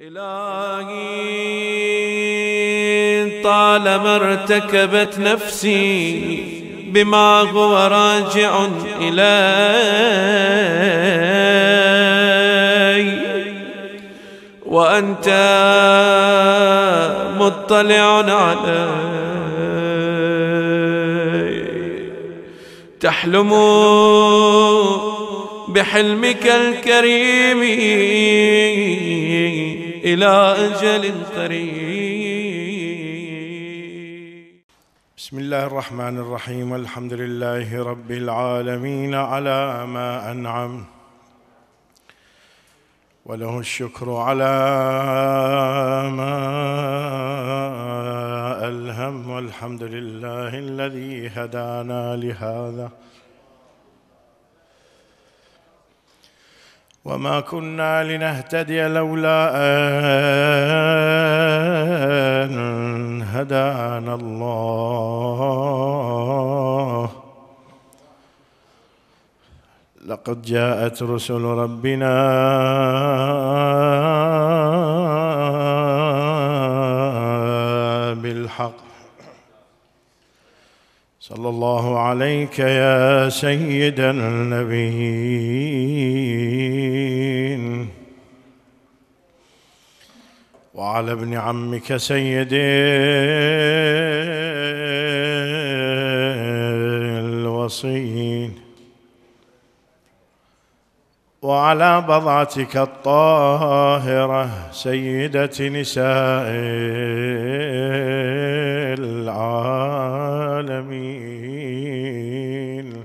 إلهي طالما ارتكبت نفسي بما هو راجع إلي وأنت مطلع علي تحلم بحلمك الكريم إلى أجل قريب بسم الله الرحمن الرحيم الحمد لله رب العالمين على ما أنعم وله الشكر على ما ألهم والحمد لله الذي هدانا لهذا وما كنا لنهتدي لولا أن هدانا الله لقد جاءت رسل ربنا بالحق صلى الله عليك يا سيد النبيين وعلى ابن عمك سيد الوصيين وعلى بضعتك الطاهرة سيدة نسائك العالمين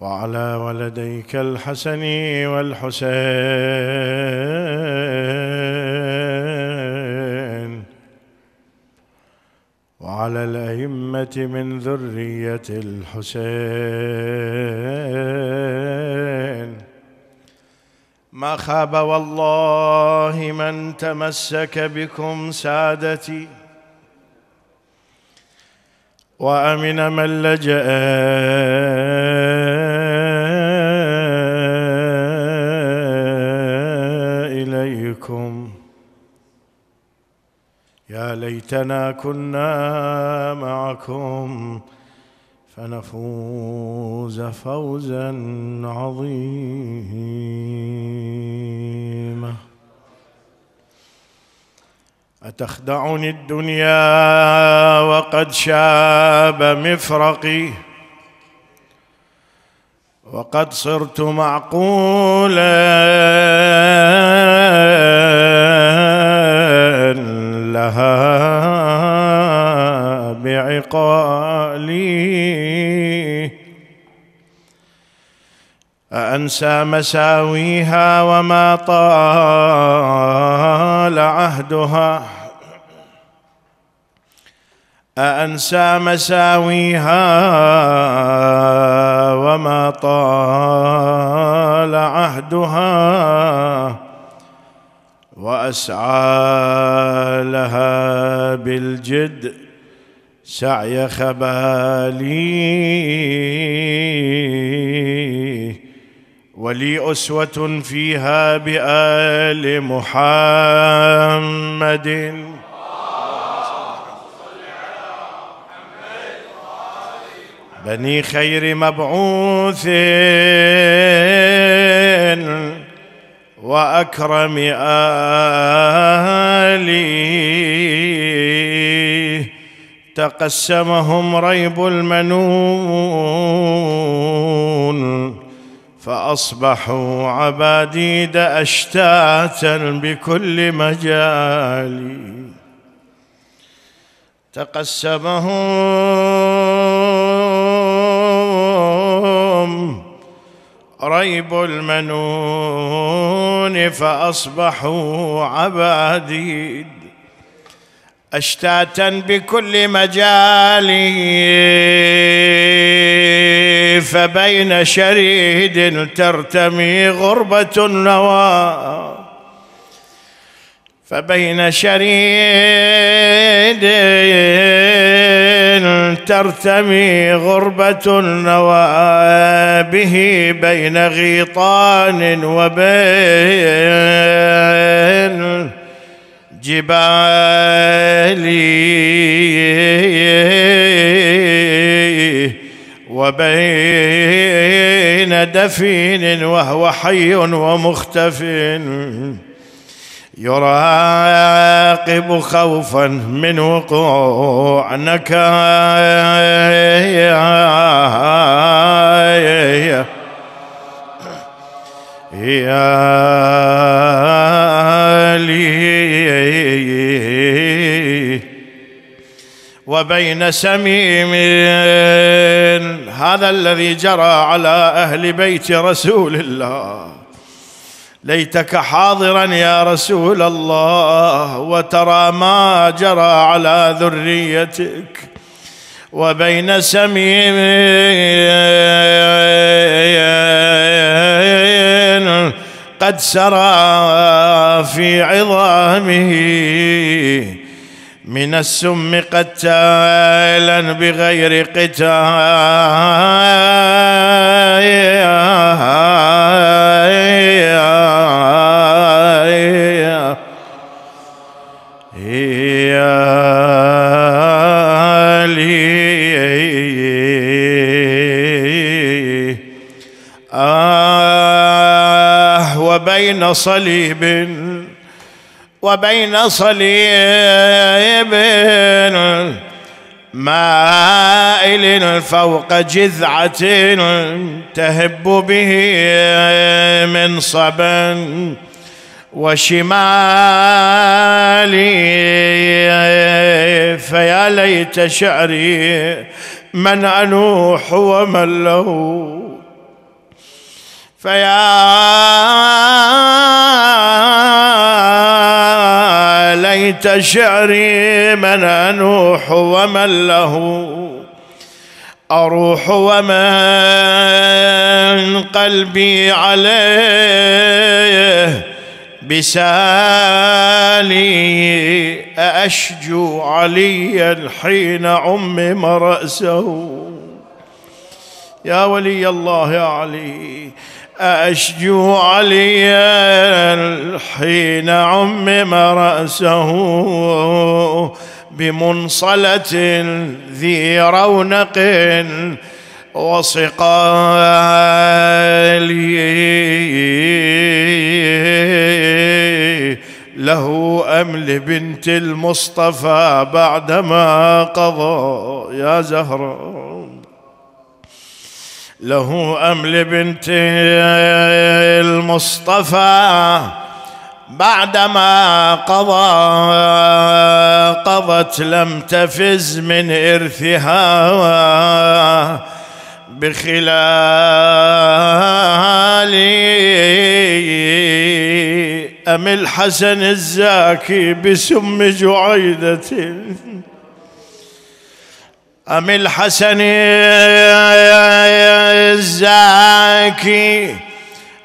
وعلى ولديك الحسن والحسين وعلى الأئمة من ذرية الحسين ما خاب والله من تمسك بكم سادتي وامن من لجا اليكم يا ليتنا كنا معكم فنفوز فوزا عظيما أتخدعني الدنيا وقد شاب مفرقي وقد صرت معقولا لها بعقالي أأنسى مساويها وما طال عهدها أأنسى مساويها وما طال عهدها وأسعى لها بالجد سعي خبالي ولي أسوة فيها بآل محمد بني خير مبعوث واكرم الي تقسمهم ريب المنون فاصبحوا عباديد اشتاتا بكل مجال تقسمهم ريب المنون فأصبحوا عباديد أشتاتا بكل مجال فبين شريد ترتمي غربة النوى فبين شريد ترتمي غربة به بين غيطان وبين جبال وبين دفين وهو حي ومختف يراقب خوفا من وقوع نكايا يا لي وبين سميم هذا الذي جرى على اهل بيت رسول الله ليتك حاضرا يا رسول الله وترى ما جرى على ذريتك وبين سميم قد سرى في عظامه من السم قتالا بغير قتال وبين صليب وبين صليب مائل فوق جذعة تهب به من صبا وشمالي فيا ليت شعري من أنوح ومن له فيا ليت شعري من انوح ومن له اروح ومن قلبي عليه بسالي أشجو عليا حين عمم رأسه يا ولي الله يا علي أشجو عليا حين عمم رأسه بمنصلة ذي رونق وصقال له أم لبنت المصطفى بعدما قضى يا زهران له أم لبنت المصطفى بعدما قضى قضت لم تفز من إرثها بخلال أم الحسن الزاكي بسم جعيدة أم الحسن الزاكي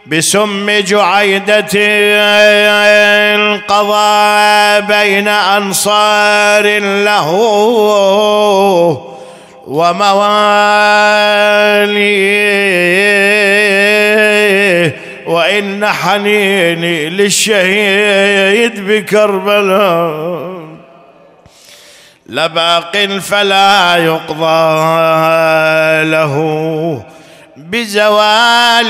بسم جعيدة القضاء بين أنصار له ومواليه وإن حنيني للشهيد بكربلاء لباق فلا يقضى له بزوال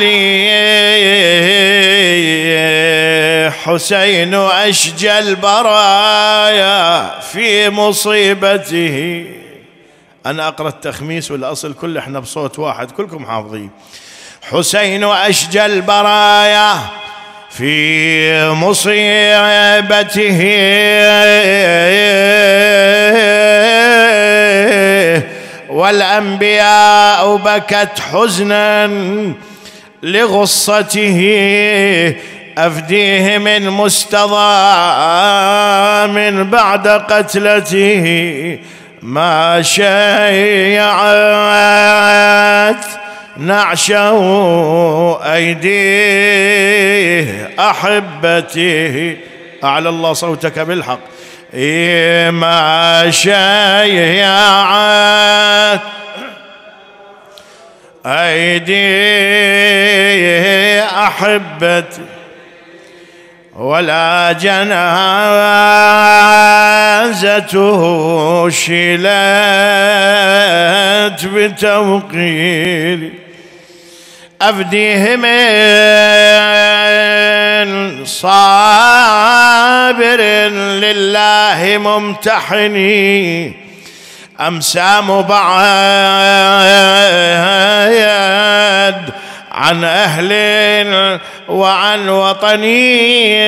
حسين أشجى البرايا في مصيبته أنا أقرأ التخميس والأصل كل إحنا بصوت واحد كلكم حافظين حسين أشجى البرايا في مصيبته والانبياء بكت حزنا لغصته افديه من من بعد قتلته ما شيعت نعشه أيديه أحبتي أعلى الله صوتك بالحق ما شيعت أيدي أحبتي ولا جنازته شلت بتوقيلي أفديهم صابر لله ممتحني أمسى مبعد عن أهل وعن وطني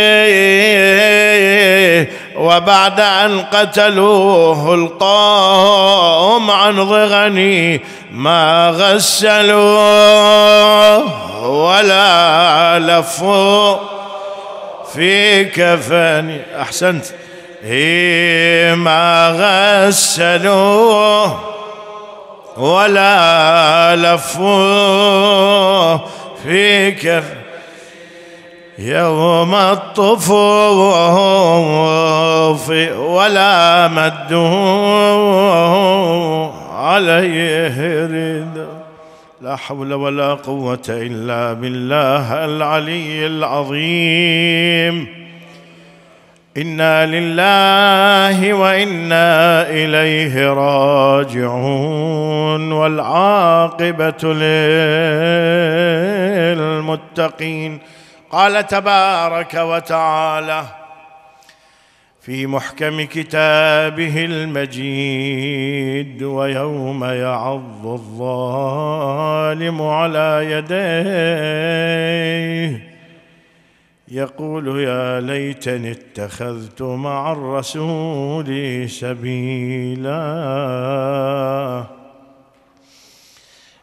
وبعد أن قتلوه القوم عن ضغني ما غسلوه ولا لفوا في كفن أحسنت هي ما غسلوه ولا لفوه في كفن يوم الطفوف ولا مدوه عليه رضا لا حول ولا قوة إلا بالله العلي العظيم إنا لله وإنا إليه راجعون والعاقبة للمتقين قال تبارك وتعالى في محكم كتابه المجيد ويوم يعض الظالم على يديه يقول يا ليتني اتخذت مع الرسول سبيلا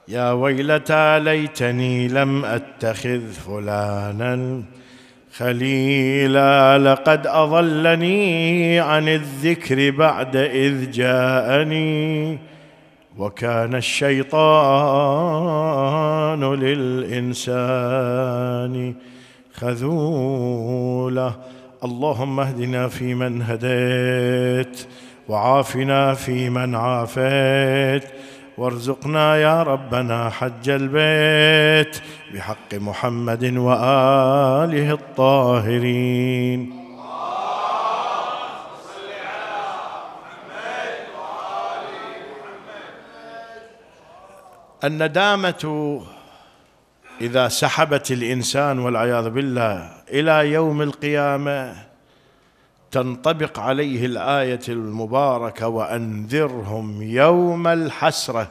يا ويلتى ليتني لم اتخذ فلانا خليلا لقد اضلني عن الذكر بعد اذ جاءني وكان الشيطان للانسان خذولا اللهم اهدنا فيمن هديت وعافنا فيمن عافيت وارزقنا يا ربنا حج البيت بحق محمد واله الطاهرين الندامة إذا سحبت الإنسان والعياذ بالله إلى يوم القيامة تنطبق عليه الايه المباركه وانذرهم يوم الحسره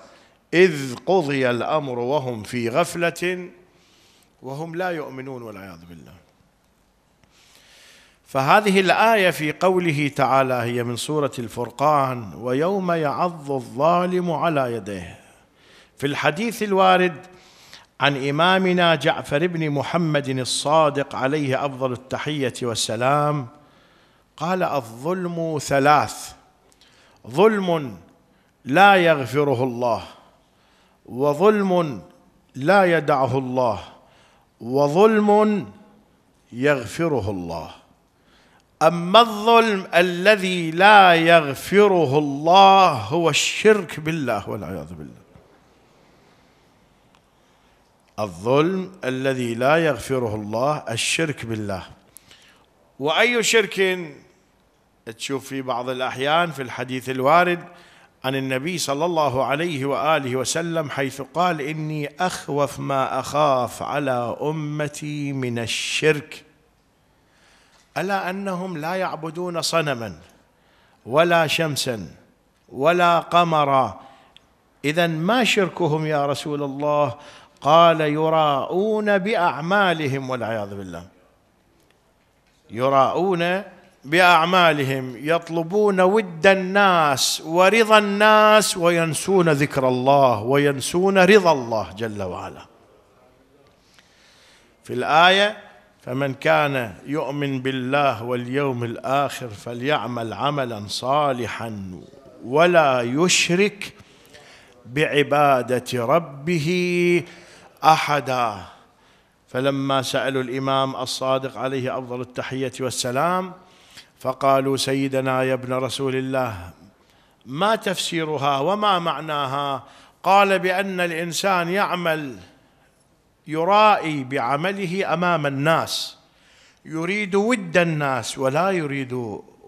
اذ قضي الامر وهم في غفله وهم لا يؤمنون والعياذ بالله فهذه الايه في قوله تعالى هي من سوره الفرقان ويوم يعض الظالم على يديه في الحديث الوارد عن امامنا جعفر بن محمد الصادق عليه افضل التحيه والسلام قال الظلم ثلاث ظلم لا يغفره الله وظلم لا يدعه الله وظلم يغفره الله اما الظلم الذي لا يغفره الله هو الشرك بالله والعياذ بالله الظلم الذي لا يغفره الله الشرك بالله واي شرك تشوف في بعض الأحيان في الحديث الوارد عن النبي صلى الله عليه وآله وسلم حيث قال إني أخوف ما أخاف على أمتي من الشرك ألا أنهم لا يعبدون صنما ولا شمسا ولا قمرا إذا ما شركهم يا رسول الله قال يراءون بأعمالهم والعياذ بالله يراءون باعمالهم يطلبون ود الناس ورضا الناس وينسون ذكر الله وينسون رضا الله جل وعلا في الايه فمن كان يؤمن بالله واليوم الاخر فليعمل عملا صالحا ولا يشرك بعباده ربه احدا فلما سالوا الامام الصادق عليه افضل التحيه والسلام فقالوا سيدنا يا ابن رسول الله ما تفسيرها وما معناها قال بان الانسان يعمل يرائي بعمله امام الناس يريد ود الناس ولا يريد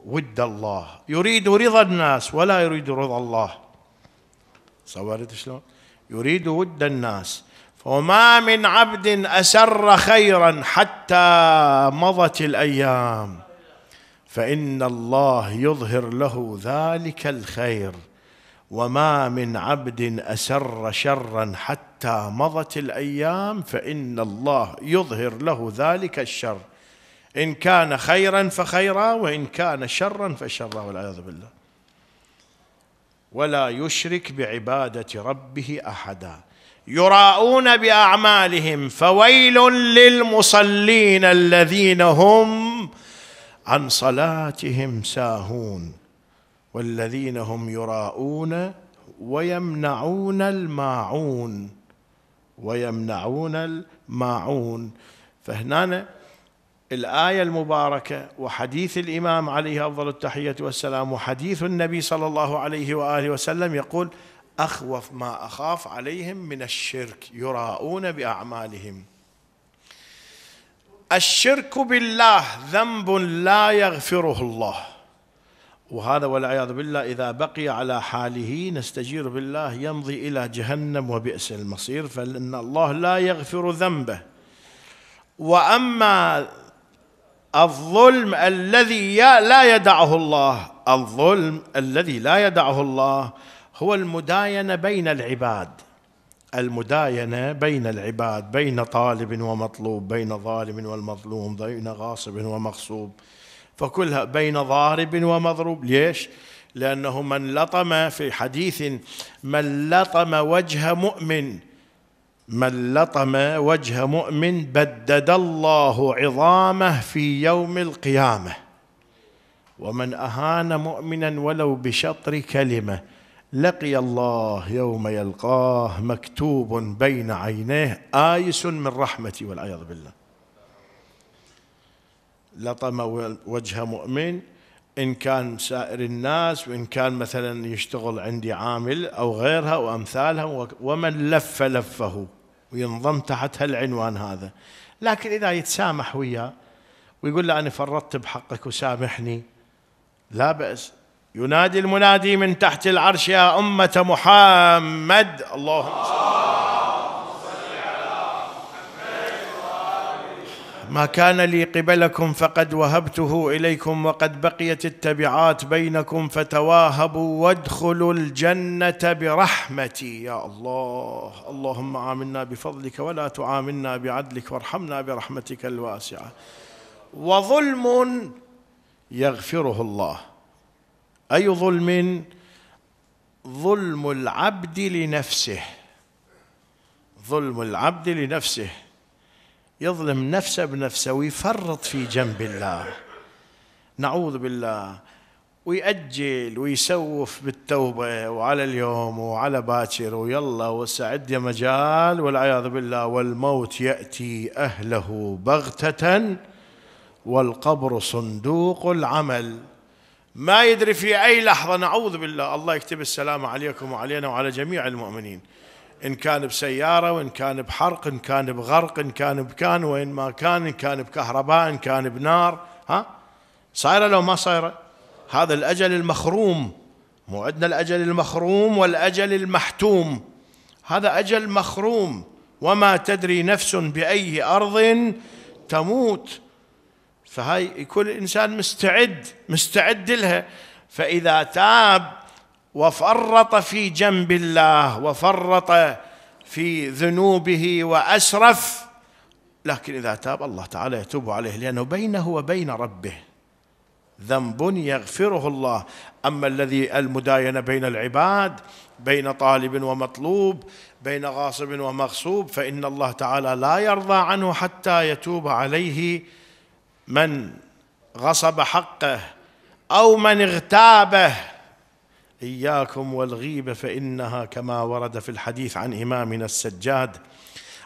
ود الله يريد رضا الناس ولا يريد رضا الله صورت شلون يريد ود الناس فما من عبد اسر خيرا حتى مضت الايام فان الله يظهر له ذلك الخير وما من عبد اسر شرا حتى مضت الايام فان الله يظهر له ذلك الشر ان كان خيرا فخيرا وان كان شرا فشرا والعياذ بالله ولا يشرك بعباده ربه احدا يراءون باعمالهم فويل للمصلين الذين هم عن صلاتهم ساهون والذين هم يراءون ويمنعون الماعون ويمنعون الماعون فهنا الآية المباركة وحديث الإمام عليه أفضل التحية والسلام وحديث النبي صلى الله عليه وآله وسلم يقول أخوف ما أخاف عليهم من الشرك يراءون بأعمالهم الشرك بالله ذنب لا يغفره الله وهذا والعياذ بالله اذا بقي على حاله نستجير بالله يمضي الى جهنم وبئس المصير فان الله لا يغفر ذنبه واما الظلم الذي لا يدعه الله الظلم الذي لا يدعه الله هو المداينه بين العباد المداينه بين العباد بين طالب ومطلوب بين ظالم والمظلوم بين غاصب ومغصوب فكلها بين ضارب ومضروب ليش لانه من لطم في حديث من لطم وجه مؤمن من لطم وجه مؤمن بدد الله عظامه في يوم القيامه ومن اهان مؤمنا ولو بشطر كلمه لقي الله يوم يلقاه مكتوب بين عينيه آيس من رحمتي والعياذ بالله لطم وجه مؤمن إن كان سائر الناس وإن كان مثلا يشتغل عندي عامل أو غيرها وأمثالها ومن لف لفه وينضم تحت هالعنوان هذا لكن إذا يتسامح وياه ويقول له أنا فرطت بحقك وسامحني لا بأس ينادي المنادي من تحت العرش يا أمة محمد اللهم ما كان لي قبلكم فقد وهبته إليكم وقد بقيت التبعات بينكم فتواهبوا وادخلوا الجنة برحمتي يا الله اللهم عاملنا بفضلك ولا تعاملنا بعدلك وارحمنا برحمتك الواسعة وظلم يغفره الله أي ظلم ظلم العبد لنفسه ظلم العبد لنفسه يظلم نفسه بنفسه ويفرط في جنب الله نعوذ بالله ويأجل ويسوف بالتوبة وعلى اليوم وعلى باكر ويلا وسعد يا مجال والعياذ بالله والموت يأتي أهله بغتة والقبر صندوق العمل ما يدري في أي لحظة نعوذ بالله الله يكتب السلام عليكم وعلينا وعلى جميع المؤمنين إن كان بسيارة وإن كان بحرق إن كان بغرق إن كان بكان وإن ما كان إن كان بكهرباء إن كان بنار ها صايرة لو ما صايرة هذا الأجل المخروم مو عندنا الأجل المخروم والأجل المحتوم هذا أجل مخروم وما تدري نفس بأي أرض تموت فهاي يكون الإنسان مستعد مستعد لها فإذا تاب وفرط في جنب الله وفرط في ذنوبه وأسرف لكن إذا تاب الله تعالى يتوب عليه لأنه بينه وبين ربه ذنب يغفره الله أما الذي المداينة بين العباد بين طالب ومطلوب بين غاصب ومغصوب فإن الله تعالى لا يرضى عنه حتى يتوب عليه من غصب حقه او من اغتابه اياكم والغيبه فانها كما ورد في الحديث عن امامنا السجاد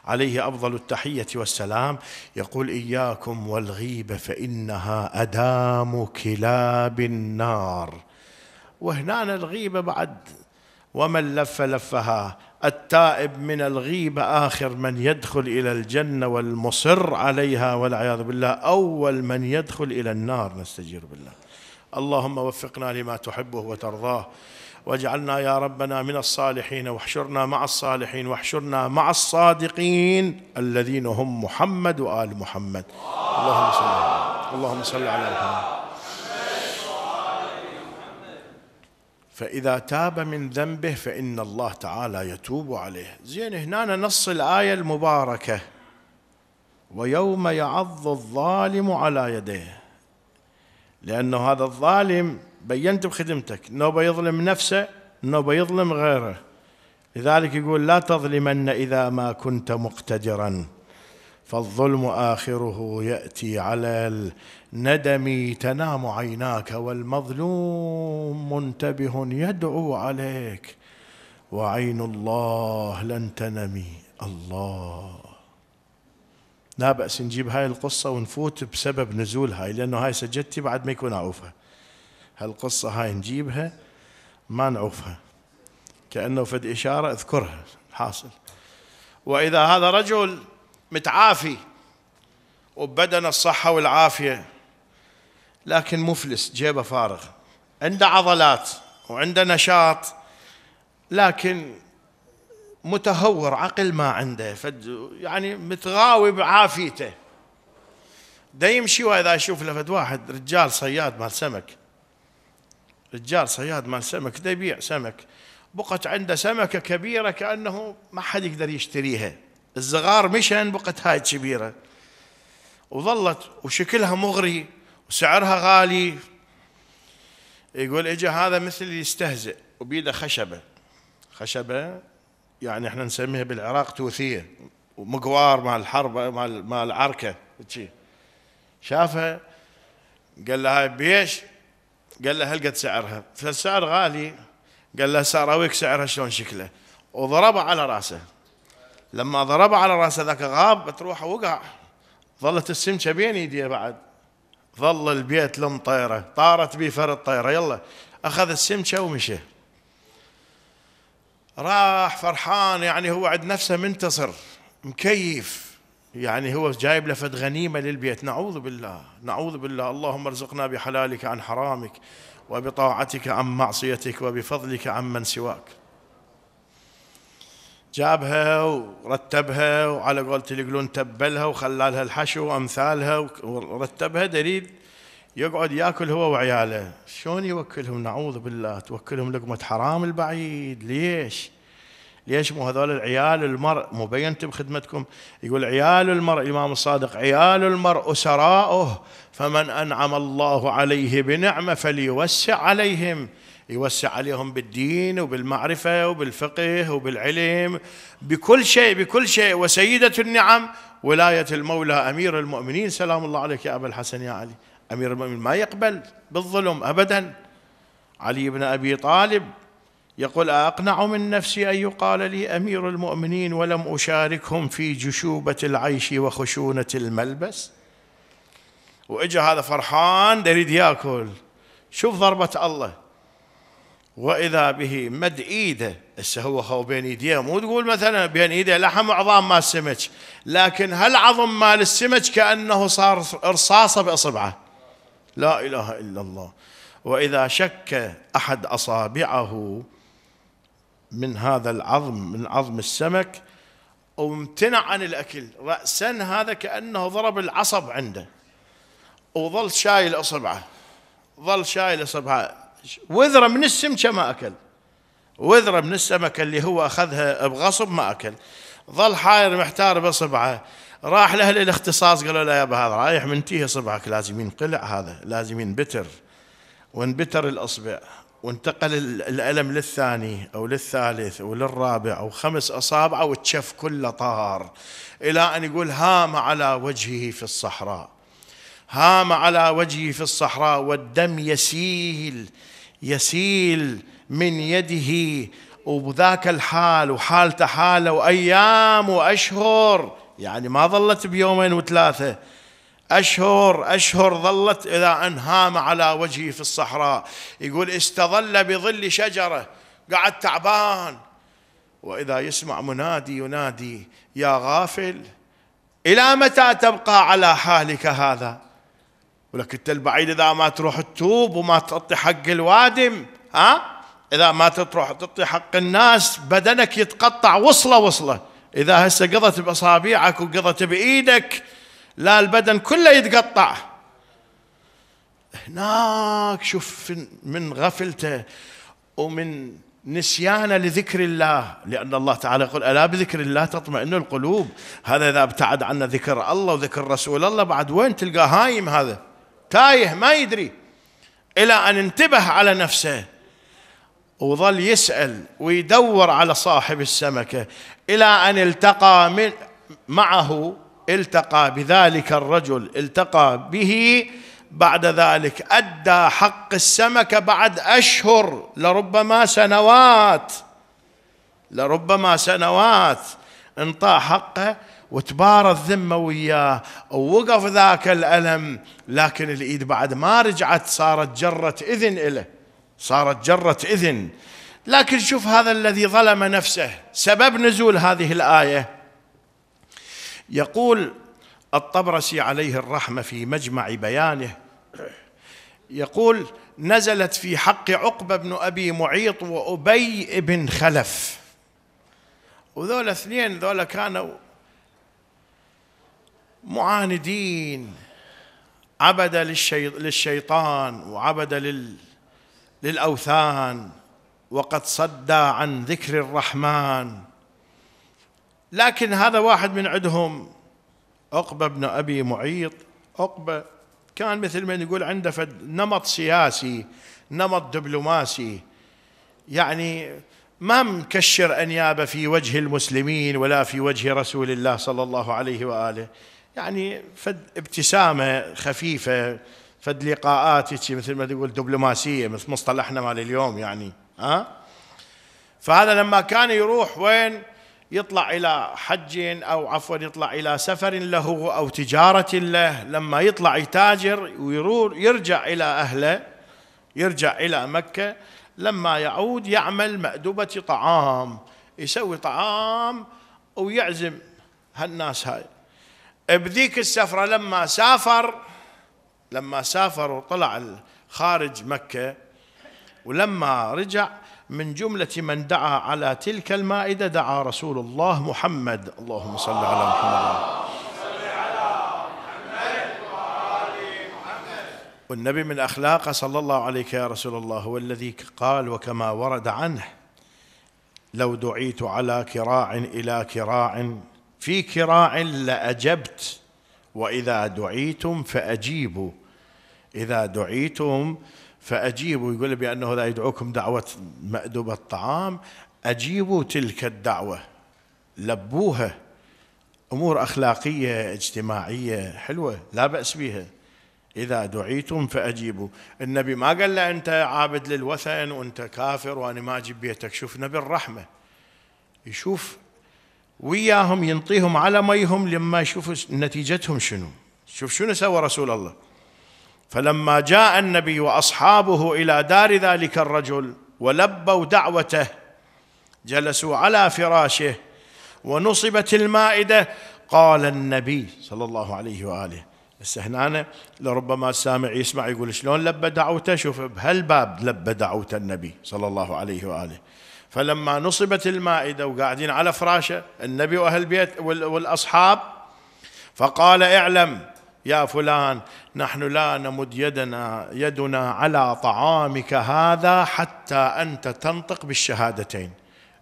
عليه افضل التحيه والسلام يقول اياكم والغيبه فانها ادام كلاب النار وهنا الغيبه بعد ومن لف لفها التائب من الغيبة آخر من يدخل إلى الجنة والمصر عليها والعياذ بالله أول من يدخل إلى النار نستجير بالله اللهم وفقنا لما تحبه وترضاه واجعلنا يا ربنا من الصالحين واحشرنا مع الصالحين واحشرنا مع الصادقين الذين هم محمد وآل محمد اللهم صل على محمد فإذا تاب من ذنبه فإن الله تعالى يتوب عليه زين هنا نص الآية المباركة ويوم يعض الظالم على يديه لأنه هذا الظالم بينت بخدمتك أنه بيظلم نفسه أنه بيظلم غيره لذلك يقول لا تظلمن إذا ما كنت مقتدراً فالظلم اخره ياتي على الندم تنام عيناك والمظلوم منتبه يدعو عليك وعين الله لن تنمي الله لا بأس نجيب هاي القصة ونفوت بسبب نزول هاي لأنه هاي سجدتي بعد ما يكون أعوفها هالقصة هاي نجيبها ما نعوفها كأنه فد إشارة اذكرها حاصل وإذا هذا رجل متعافي وبدن الصحة والعافية لكن مفلس جيبه فارغ عنده عضلات وعنده نشاط لكن متهور عقل ما عنده يعني متغاوي بعافيته دا يمشي واذا اشوف له واحد رجال صياد مال سمك رجال صياد مال سمك دا يبيع سمك بقت عنده سمكه كبيره كانه ما حد يقدر يشتريها الزغار مشن بقت هاي كبيرة وظلت وشكلها مغري وسعرها غالي يقول اجى هذا مثل يستهزئ وبيده خشبة خشبة يعني احنا نسميها بالعراق توثية ومقوار مال الحرب مال مال العركة شافها قال له هاي بيش قال له هل قد سعرها فالسعر غالي قال له ساراويك سعرها شلون شكله وضربها على راسه لما ضرب على راسه ذاك غاب تروح وقع ظلت السمكه بين ايديه بعد ظل البيت لم طيره طارت به فرد طيره يلا اخذ السمكه ومشى راح فرحان يعني هو عند نفسه منتصر مكيف يعني هو جايب له فد غنيمه للبيت نعوذ بالله نعوذ بالله اللهم ارزقنا بحلالك عن حرامك وبطاعتك عن معصيتك وبفضلك عن من سواك جابها ورتبها وعلى قولة يقولون تبلها وخلالها الحشو وامثالها ورتبها دليل يقعد ياكل هو وعياله شلون يوكلهم نعوذ بالله توكلهم لقمه حرام البعيد ليش ليش مو هذول العيال المرء مو بينت بخدمتكم يقول عيال المرء الامام الصادق عيال المرء سراؤه فمن انعم الله عليه بنعمه فليوسع عليهم يوسع عليهم بالدين وبالمعرفة وبالفقه وبالعلم بكل شيء بكل شيء وسيدة النعم ولاية المولى أمير المؤمنين سلام الله عليك يا أبا الحسن يا علي أمير المؤمنين ما يقبل بالظلم أبدا علي بن أبي طالب يقول أقنع من نفسي أن يقال لي أمير المؤمنين ولم أشاركهم في جشوبة العيش وخشونة الملبس وإجا هذا فرحان يريد ياكل شوف ضربة الله واذا به مد ايده هسه هو خو بين ايديه مو تقول مثلا بين ايديه لحم عظام مال سمك لكن هل عظم مال السمك كانه صار رصاصه باصبعه لا اله الا الله واذا شك احد اصابعه من هذا العظم من عظم السمك وامتنع عن الاكل راسا هذا كانه ضرب العصب عنده وظل شايل اصبعه ظل شايل اصبعه وذرة من السمكة ما أكل وذرة من السمكة اللي هو أخذها بغصب ما أكل ظل حاير محتار بصبعه راح لأهل الاختصاص قالوا له يابا هذا رايح منتهي صبعك لازم ينقلع هذا لازم ينبتر وانبتر الأصبع وانتقل الألم للثاني أو للثالث وللرابع أو خمس أصابع وتشف كل طار إلى أن يقول هام على وجهه في الصحراء هام على وجهه في الصحراء والدم يسيل يسيل من يده وبذاك الحال وحالته حاله وايام واشهر يعني ما ظلت بيومين وثلاثه أشهر أشهر ظلت إلى أن هام على وجهه في الصحراء يقول استظل بظل شجرة قعد تعبان وإذا يسمع منادي ينادي يا غافل إلى متى تبقى على حالك هذا ولك انت البعيد اذا ما تروح تتوب وما تعطي حق الوادم ها اذا ما تروح تعطي حق الناس بدنك يتقطع وصله وصله اذا هسه قضت باصابعك وقضت بايدك لا البدن كله يتقطع هناك شوف من غفلته ومن نسيانا لذكر الله لأن الله تعالى يقول ألا بذكر الله تطمئن القلوب هذا إذا ابتعد عنا ذكر الله وذكر رسول الله بعد وين تلقى هايم هذا تايه ما يدري إلى أن انتبه على نفسه وظل يسأل ويدور على صاحب السمكة إلى أن التقى من معه التقى بذلك الرجل التقى به بعد ذلك أدى حق السمكة بعد أشهر لربما سنوات لربما سنوات انطى حقه وتبارى الذمة وياه ووقف ذاك الألم لكن الإيد بعد ما رجعت صارت جرة إذن إله صارت جرة إذن لكن شوف هذا الذي ظلم نفسه سبب نزول هذه الآية يقول الطبرسي عليه الرحمة في مجمع بيانه يقول نزلت في حق عقبة بن أبي معيط وأبي بن خلف وذولا اثنين ذولا كانوا معاندين عبد للشيطان وعبد لل للأوثان وقد صدى عن ذكر الرحمن لكن هذا واحد من عندهم عقبة بن أبي معيط عقبة كان مثل ما نقول عنده نمط سياسي نمط دبلوماسي يعني ما مكشر أنيابه في وجه المسلمين ولا في وجه رسول الله صلى الله عليه وآله يعني فد ابتسامة خفيفة فد لقاءات مثل ما تقول دبلوماسية مثل مصطلحنا مال اليوم يعني ها أه؟ فهذا لما كان يروح وين يطلع إلى حج أو عفوا يطلع إلى سفر له أو تجارة له لما يطلع يتاجر ويرجع يرجع إلى أهله يرجع إلى مكة لما يعود يعمل مأدبة طعام يسوي طعام ويعزم هالناس هاي بذيك السفرة لما سافر لما سافر وطلع خارج مكة ولما رجع من جملة من دعا على تلك المائدة دعا رسول الله محمد اللهم صل على محمد والنبي من أخلاقه صلى الله عليك يا رسول الله هو الذي قال وكما ورد عنه لو دعيت على كراع إلى كراع في كراع لأجبت وإذا دعيتم فأجيبوا إذا دعيتم فأجيبوا يقول بأنه لا يدعوكم دعوة مأدبة الطعام أجيبوا تلك الدعوة لبوها أمور أخلاقية اجتماعية حلوة لا بأس بها إذا دعيتم فأجيبوا النبي ما قال له أنت عابد للوثن وأنت كافر وأنا ما أجيب بيتك شوف نبي الرحمة يشوف وياهم ينطيهم على ميهم لما يشوفوا نتيجتهم شنو شوف شنو سوى رسول الله فلما جاء النبي واصحابه الى دار ذلك الرجل ولبوا دعوته جلسوا على فراشه ونصبت المائده قال النبي صلى الله عليه واله بس هنا لربما السامع يسمع يقول شلون لبى دعوته شوف بهالباب لبى دعوته النبي صلى الله عليه واله فلما نصبت المائدة وقاعدين على فراشه النبي وأهل بيت والأصحاب فقال اعلم يا فلان نحن لا نمد يدنا يدنا على طعامك هذا حتى أنت تنطق بالشهادتين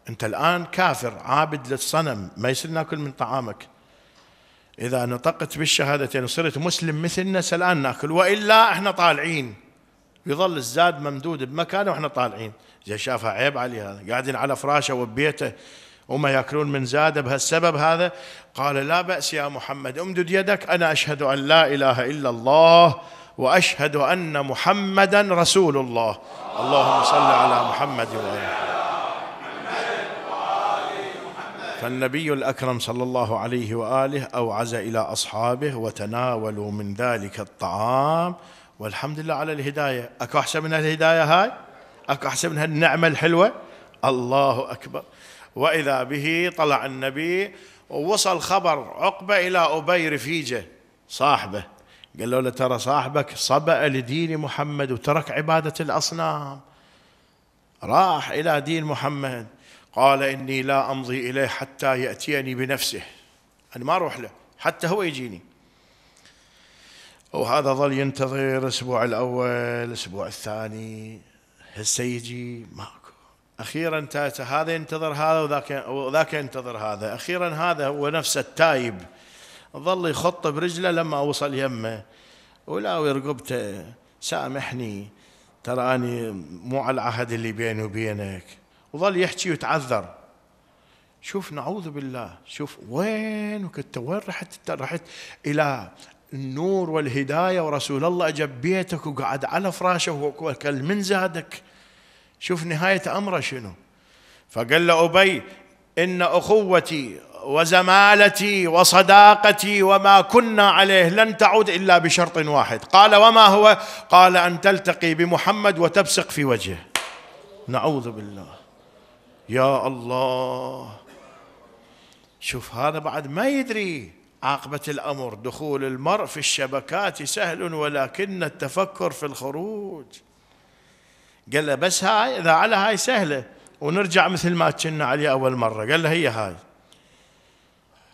أنت الآن كافر عابد للصنم ما يصير ناكل من طعامك إذا نطقت بالشهادتين وصرت مسلم مثلنا الآن ناكل وإلا احنا طالعين يظل الزاد ممدود بمكانه واحنا طالعين زي شافها عيب علي هذا قاعدين على فراشه وبيته وما ياكلون من زاده بهالسبب هذا قال لا باس يا محمد امدد يدك انا اشهد ان لا اله الا الله واشهد ان محمدا رسول الله اللهم صل على محمد واله فالنبي الاكرم صلى الله عليه واله اوعز الى اصحابه وتناولوا من ذلك الطعام والحمد لله على الهدايه اكو احسن من الهدايه هاي أكو احسن من هالنعمة الحلوة الله أكبر وإذا به طلع النبي ووصل خبر عقبة إلى أبي رفيجه صاحبه قالوا له ترى صاحبك صبأ لدين محمد وترك عبادة الأصنام راح إلى دين محمد قال إني لا أمضي إليه حتى يأتيني بنفسه أنا ما أروح له حتى هو يجيني وهذا ظل ينتظر الأسبوع الأول الأسبوع الثاني هسه يجي ماكو اخيرا تات هذا ينتظر هذا وذاك وذاك ينتظر هذا اخيرا هذا هو نفسه التايب ظل يخط برجله لما وصل يمه ولاوي رقبته سامحني ترى اني مو على العهد اللي بيني وبينك وظل يحكي ويتعذر شوف نعوذ بالله شوف وين وكنت وين رحت رحت الى النور والهداية ورسول الله جاب بيتك وقعد على فراشه وكل من زادك شوف نهاية أمره شنو فقال له أبي إن أخوتي وزمالتي وصداقتي وما كنا عليه لن تعود إلا بشرط واحد قال وما هو قال أن تلتقي بمحمد وتبصق في وجهه نعوذ بالله يا الله شوف هذا بعد ما يدري عاقبة الأمر دخول المرء في الشبكات سهل ولكن التفكر في الخروج قال له بس هاي إذا على هاي سهلة ونرجع مثل ما كنا عليه أول مرة قال له هي هاي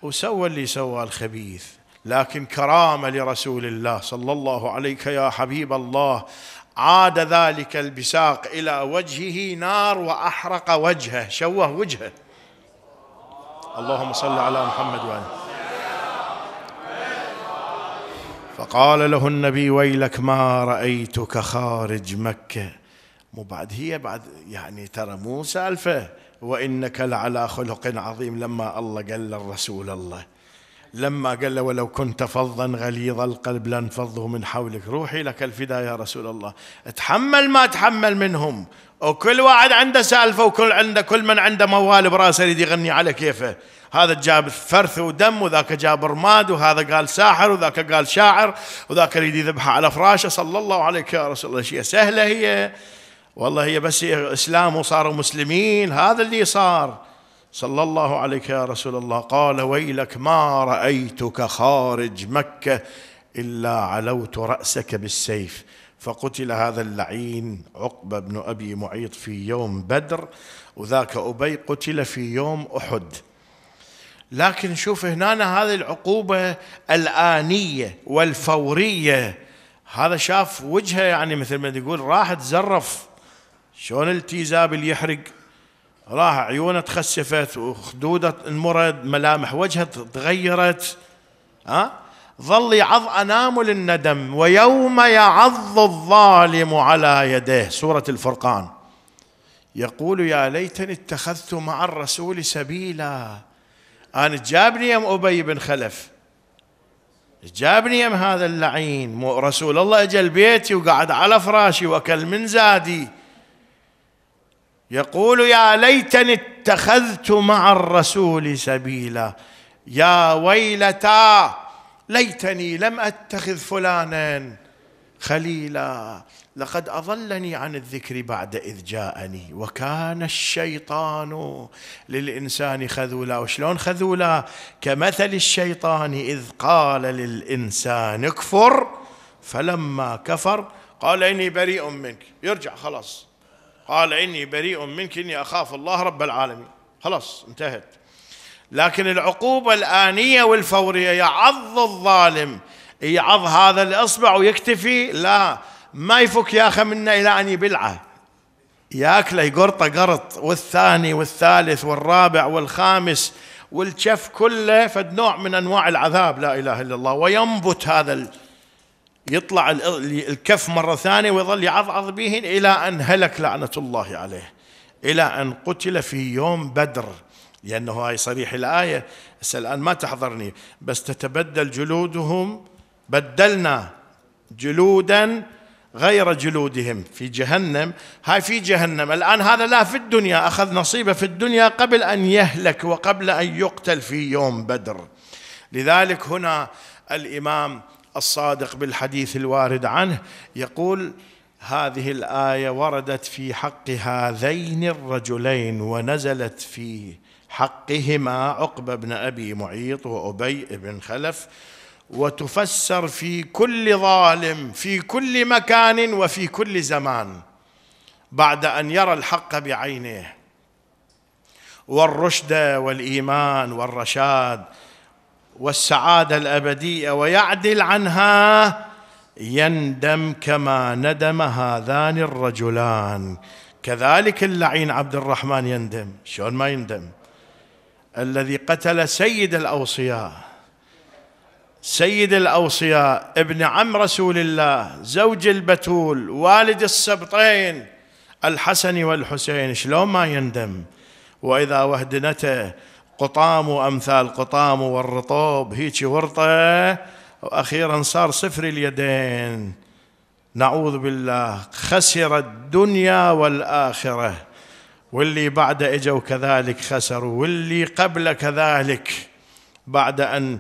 وسوى اللي سوى الخبيث لكن كرامة لرسول الله صلى الله عليك يا حبيب الله عاد ذلك البساق إلى وجهه نار وأحرق وجهه شوه وجهه اللهم صل على محمد وآله فقال له النبي ويلك ما رأيتك خارج مكة مو بعد هي بعد يعني ترى مو سالفة وإنك لعلى خلق عظيم لما الله قال للرسول الله لما قال له ولو كنت فظا غليظ القلب لانفضوا من حولك روحي لك الفداء يا رسول الله اتحمل ما تحمل منهم وكل واحد عنده سالفة وكل عنده كل من عنده موال براسه يريد يغني على كيفه هذا جاب فرث ودم وذاك جاب رماد وهذا قال ساحر وذاك قال شاعر وذاك يريد يذبحه على فراشه صلى الله عليك يا رسول الله شيء سهله هي والله هي بس اسلام وصاروا مسلمين هذا اللي صار صلى الله عليك يا رسول الله قال ويلك ما رايتك خارج مكه الا علوت راسك بالسيف فقتل هذا اللعين عقبه بن ابي معيط في يوم بدر وذاك ابي قتل في يوم احد لكن شوف هنا هذه العقوبة الآنية والفورية هذا شاف وجهه يعني مثل ما تقول راح تزرف شلون التيزاب اللي يحرق راح عيونه تخسفت وخدوده انمرد ملامح وجهه تغيرت ها ظل يعض أنامل الندم ويوم يعض الظالم على يديه سورة الفرقان يقول يا ليتني اتخذت مع الرسول سبيلا أنا جابني يم أبي بن خلف جابني يم هذا اللعين مو رسول الله أجل بيتي وقعد على فراشي وأكل من زادي يقول يا ليتني اتخذت مع الرسول سبيلا يا ويلتا ليتني لم أتخذ فلانا خليلا لقد اضلني عن الذكر بعد اذ جاءني وكان الشيطان للانسان خذولا وشلون خذولا كمثل الشيطان اذ قال للانسان اكفر فلما كفر قال اني بريء منك يرجع خلاص قال اني بريء منك اني اخاف الله رب العالمين خلاص انتهت لكن العقوبه الانيه والفوريه يعظ الظالم يعض هذا الإصبع ويكتفي لا ما يفك ياخه منه إلى أن يبلعه ياكله يقرطه قرط والثاني والثالث والرابع والخامس والشف كله فد نوع من انواع العذاب لا اله الا الله وينبت هذا ال... يطلع الكف مره ثانيه ويظل يعضعض به الى ان هلك لعنه الله عليه الى ان قتل في يوم بدر لانه هاي صريح الايه الان ما تحضرني بس تتبدل جلودهم بدلنا جلودا غير جلودهم في جهنم هاي في جهنم الآن هذا لا في الدنيا أخذ نصيبه في الدنيا قبل أن يهلك وقبل أن يقتل في يوم بدر لذلك هنا الإمام الصادق بالحديث الوارد عنه يقول هذه الآية وردت في حق هذين الرجلين ونزلت في حقهما عقبة بن أبي معيط وأبي بن خلف وتفسر في كل ظالم في كل مكان وفي كل زمان بعد ان يرى الحق بعينه والرشد والايمان والرشاد والسعاده الابديه ويعدل عنها يندم كما ندم هذان الرجلان كذلك اللعين عبد الرحمن يندم شلون ما يندم الذي قتل سيد الاوصياء سيد الأوصياء ابن عم رسول الله زوج البتول والد السبطين الحسن والحسين شلون ما يندم وإذا وهدنته قطام وأمثال قطام والرطوب هيك ورطة وأخيرا صار صفر اليدين نعوذ بالله خسر الدنيا والآخرة واللي بعد إجوا كذلك خسروا واللي قبل كذلك بعد أن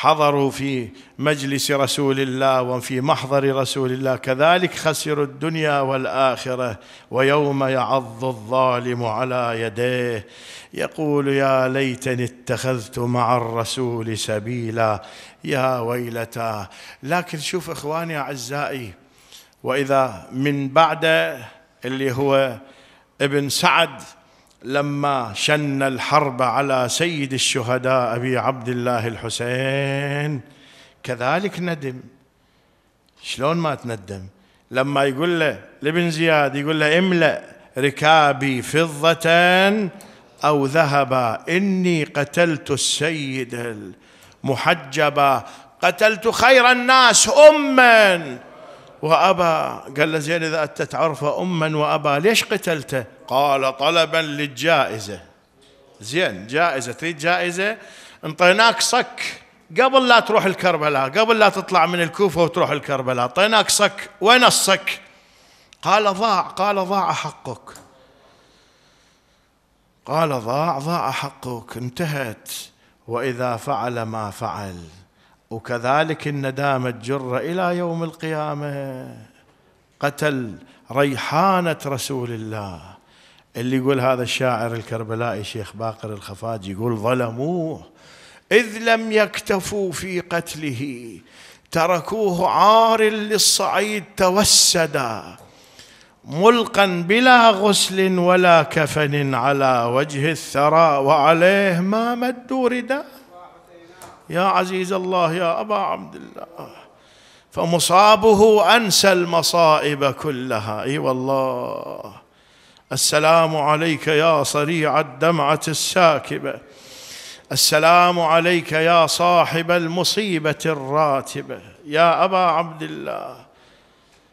حضروا في مجلس رسول الله وفي محضر رسول الله كذلك خسروا الدنيا والاخره ويوم يعض الظالم على يديه يقول يا ليتني اتخذت مع الرسول سبيلا يا ويلتا لكن شوف اخواني اعزائي واذا من بعد اللي هو ابن سعد لما شن الحرب على سيد الشهداء ابي عبد الله الحسين كذلك ندم شلون ما تندم لما يقول له لابن زياد يقول له املا ركابي فضه او ذهبا اني قتلت السيد المحجبا قتلت خير الناس اما وابا قال له زين اذا انت عرفة اما وابا ليش قتلته قال طلبا للجائزة زين جائزة تريد جائزة انطيناك صك قبل لا تروح الكربلاء قبل لا تطلع من الكوفة وتروح الكربلاء طيناك صك وين الصك قال ضاع قال ضاع حقك قال ضاع ضاع حقك انتهت وإذا فعل ما فعل وكذلك الندامة جر إلى يوم القيامة قتل ريحانة رسول الله اللي يقول هذا الشاعر الكربلائي شيخ باقر الخفاج يقول ظلموه إذ لم يكتفوا في قتله تركوه عار للصعيد توسدا ملقا بلا غسل ولا كفن على وجه الثرى وعليه ما مدوا رداء يا عزيز الله يا أبا عبد الله فمصابه أنسى المصائب كلها أي أيوة والله السلام عليك يا صريع الدمعه الساكبه السلام عليك يا صاحب المصيبه الراتبه يا ابا عبد الله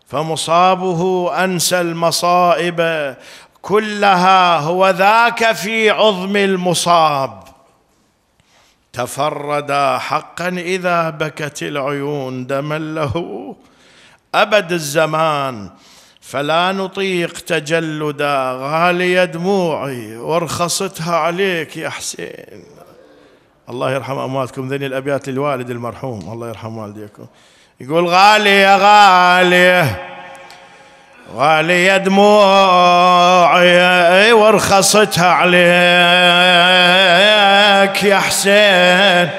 فمصابه انسى المصائب كلها هو ذاك في عظم المصاب تفردا حقا اذا بكت العيون دما له ابد الزمان فلا نطيق تجلدا غالية دموعي وارخصتها عليك يا حسين الله يرحم أمواتكم ذني الأبيات للوالد المرحوم الله يرحم والديكم يقول غالية غالية غالية دموعي وارخصتها عليك يا حسين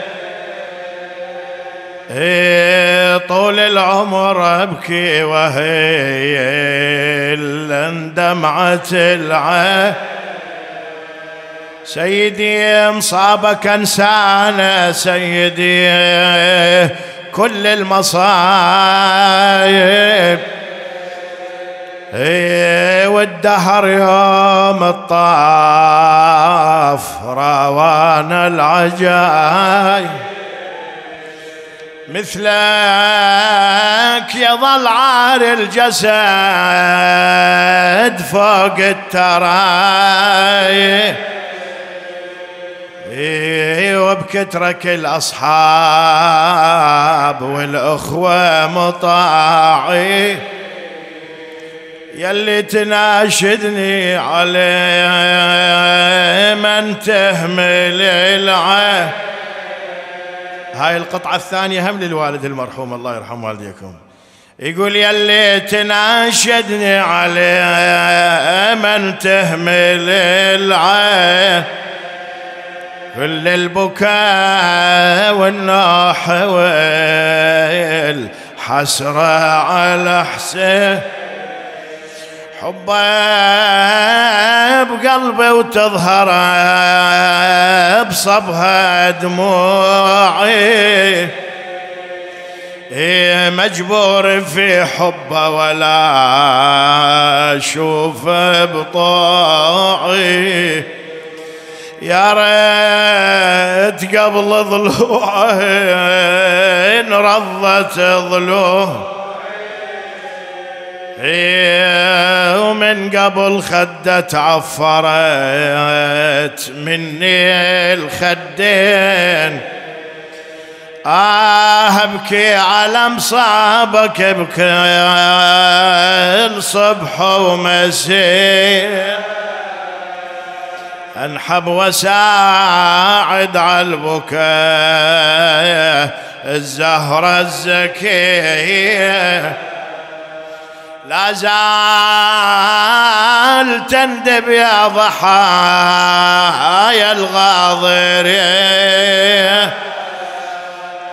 إيه طول العمر أبكي وهي لن دمعة العين سيدي مصابك انسانا سيدي كل المصايب والدهر يوم الطاف روان العجائب مثلك يظل عار الجسد فوق التراي إيه، وبكترك الأصحاب والأخوة مطاعي يلي تناشدني عليه من تهمل العهد هاي القطعة الثانية هم للوالد المرحوم الله يرحم والديكم يقول يا اللي تناشدني عليه من تهمل العين كل البكاء والنوح والحسرة على حسين حبه بقلبه وتظهر بصبها دموعي مجبور في حبه ولا اشوف بطاعي يا ريت قبل ضلوعه رضت ضلوعه ومن قبل خده عفرت مني الخدين آه أبكي على مصابك ابكي الصبح ومسيء أنحب وساعد على البكاء الزهرة الزكية لا زال تندب يا ضحايا الغاضر يا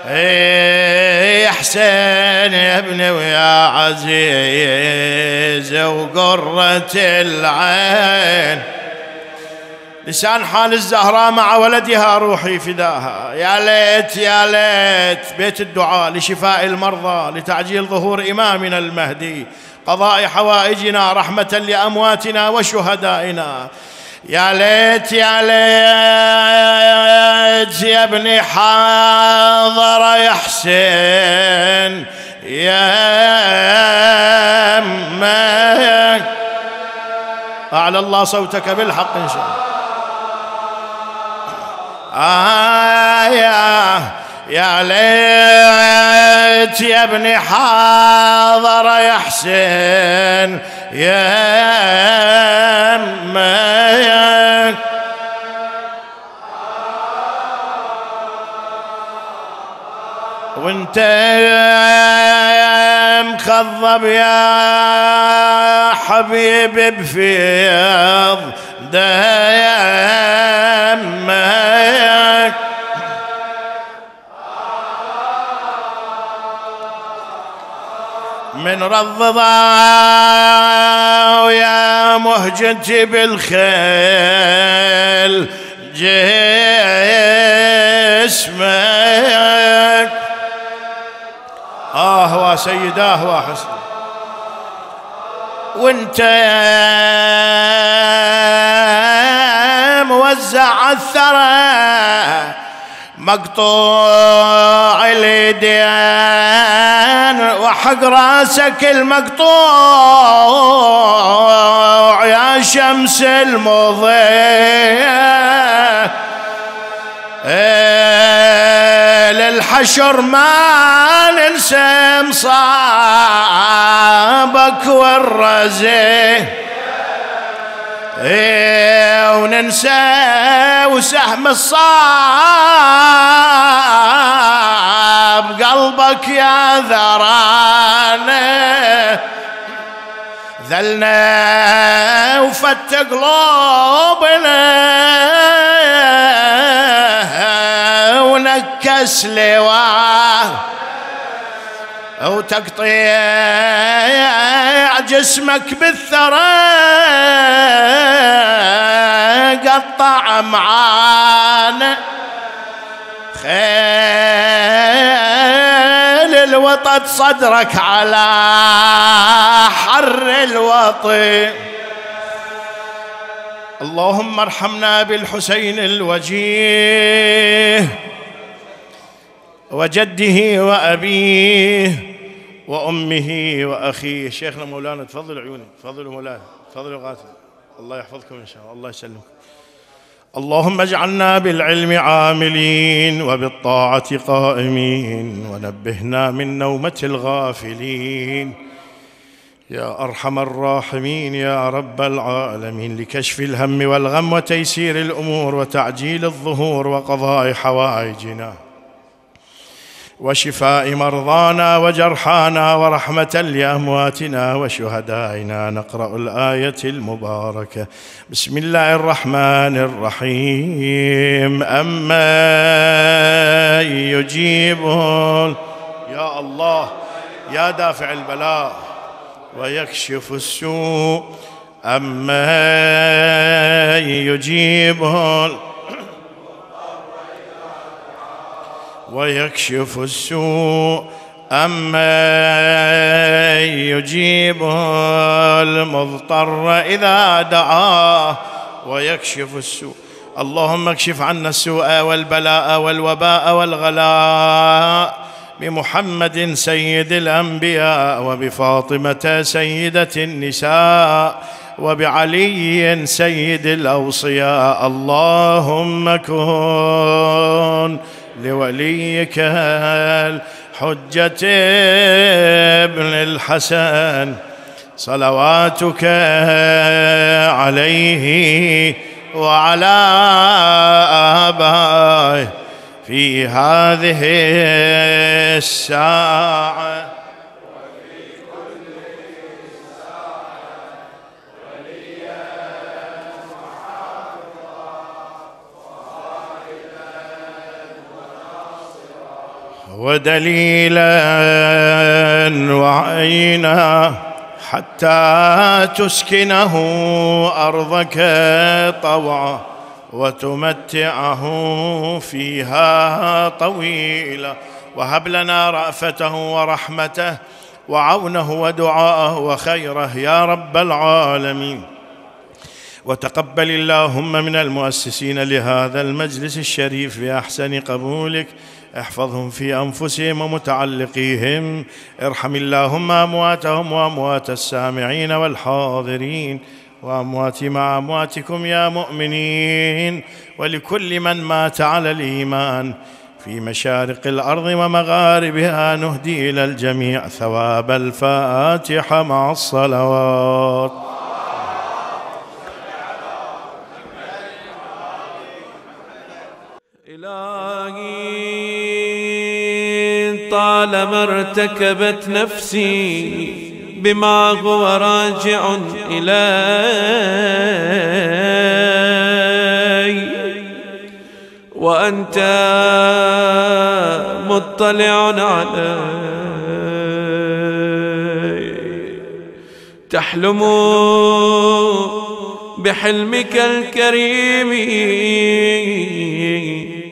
إيه، حسين يا ابني ويا عزيز وقرة العين لسان حال الزهراء مع ولدها روحي فداها يا ليت يا ليت بيت الدعاء لشفاء المرضى لتعجيل ظهور إمامنا المهدي قضاء حوائجنا رحمة لأمواتنا وشهدائنا يا ليت يا ليت يا ابني حاضر يا حسين يا أمك أعلى الله صوتك بالحق إن شاء الله آه يا يا ليت يا ابن حاضر يا حسين يا ما وانت مخضب يا حبيبي بفيض دمك من رضضا يا مهجتي بالخيل جسمك اهوى سيد اهوى حسن وانت يا موزع الثرى مقطوع اليدين وحق راسك المقطوع يا شمس المضيء للحشر ما ننسى مصابك والرزي إيه وننسى وسهم الصعب قلبك يا ذرانة ذلنا وفت قلوبنا ونكس لواه أو تقطيع جسمك بالثرى قطع معانا خيل الوطد صدرك على حر الوطي اللهم ارحمنا بالحسين الوجيه وجده وأبيه وأمه وأخيه شيخنا مولانا تفضلوا عيوني تفضلوا مولانا تفضلوا غاتم الله يحفظكم إن شاء الله الله يسلمكم اللهم اجعلنا بالعلم عاملين وبالطاعة قائمين ونبهنا من نومة الغافلين يا أرحم الراحمين يا رب العالمين لكشف الهم والغم وتيسير الأمور وتعجيل الظهور وقضاء حوائجنا وشفاء مرضانا وجرحانا ورحمة لأمواتنا وشهدائنا نقرأ الآية المباركة بسم الله الرحمن الرحيم أما يجيب يا الله يا دافع البلاء ويكشف السوء أما يجيبه ويكشف السوء أما يجيب المضطر إذا دعاه ويكشف السوء اللهم اكشف عنا السوء والبلاء والوباء والغلاء بمحمد سيد الأنبياء وبفاطمة سيدة النساء وبعلي سيد الأوصياء اللهم كن لوليك الحجة ابن الحسن صلواتك عليه وعلى آبائه في هذه الساعه ودليلا وعينا حتى تسكنه ارضك طوعا وتمتعه فيها طويلا وهب لنا رافته ورحمته وعونه ودعاءه وخيره يا رب العالمين وتقبل اللهم من المؤسسين لهذا المجلس الشريف باحسن قبولك احفظهم في أنفسهم ومتعلقيهم ارحم اللهم أمواتهم وأموات السامعين والحاضرين وأمواتي مع أمواتكم يا مؤمنين ولكل من مات على الإيمان في مشارق الارض ومغاربها نهدي الى الجميع ثواب الفاتحه مع الصلوات طالما ارتكبت نفسي بما هو راجع إلي وأنت مطلع علي تحلم بحلمك الكريم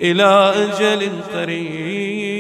إلى أجل قريب